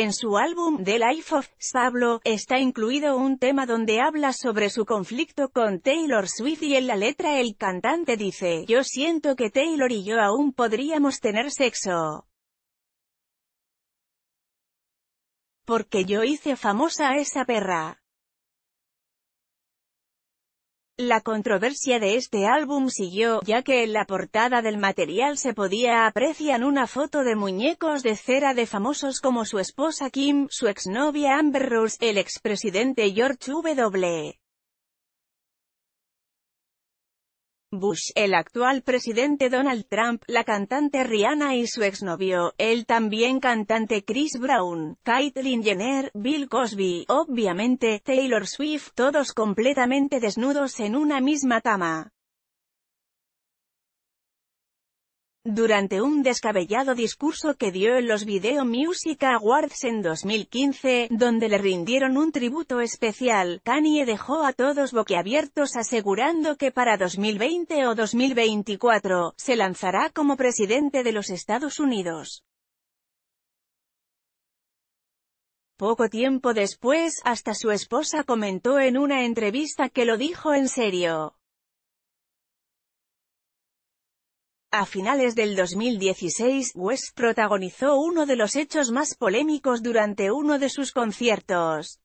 En su álbum The Life of Pablo, está incluido un tema donde habla sobre su conflicto con Taylor Swift y en la letra el cantante dice, yo siento que Taylor y yo aún podríamos tener sexo. Porque yo hice famosa a esa perra. La controversia de este álbum siguió, ya que en la portada del material se podía apreciar una foto de muñecos de cera de famosos como su esposa Kim, su exnovia Amber Rose, el expresidente George W. Bush, el actual presidente Donald Trump, la cantante Rihanna y su exnovio, el también cantante Chris Brown, Caitlyn Jenner, Bill Cosby, obviamente, Taylor Swift, todos completamente desnudos en una misma tama. Durante un descabellado discurso que dio en los Video Music Awards en 2015, donde le rindieron un tributo especial, Kanye dejó a todos boquiabiertos asegurando que para 2020 o 2024, se lanzará como presidente de los Estados Unidos. Poco tiempo después, hasta su esposa comentó en una entrevista que lo dijo en serio. A finales del 2016, West protagonizó uno de los hechos más polémicos durante uno de sus conciertos.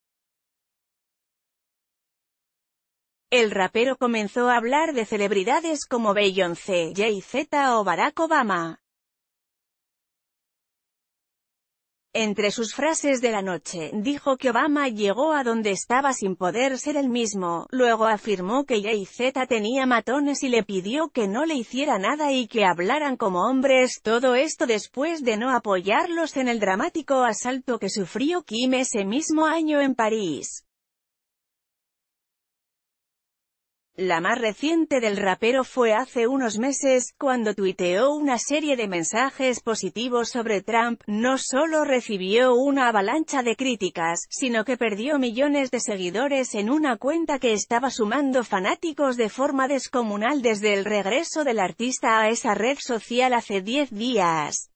El rapero comenzó a hablar de celebridades como Beyoncé, Jay-Z o Barack Obama. Entre sus frases de la noche, dijo que Obama llegó a donde estaba sin poder ser el mismo, luego afirmó que Z tenía matones y le pidió que no le hiciera nada y que hablaran como hombres, todo esto después de no apoyarlos en el dramático asalto que sufrió Kim ese mismo año en París. La más reciente del rapero fue hace unos meses, cuando tuiteó una serie de mensajes positivos sobre Trump, no solo recibió una avalancha de críticas, sino que perdió millones de seguidores en una cuenta que estaba sumando fanáticos de forma descomunal desde el regreso del artista a esa red social hace 10 días.